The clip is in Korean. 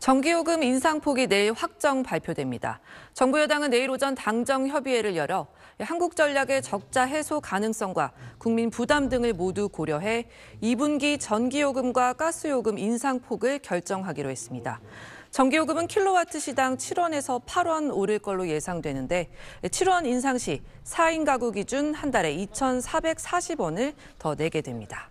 전기요금 인상폭이 내일 확정 발표됩니다. 정부 여당은 내일 오전 당정 협의회를 열어 한국전략의 적자 해소 가능성과 국민 부담 등을 모두 고려해 2분기 전기요금과 가스요금 인상폭을 결정하기로 했습니다. 전기요금은 킬로와트 시당 7원에서 8원 오를 걸로 예상되는데 7원 인상 시 4인 가구 기준 한 달에 2,440원을 더 내게 됩니다.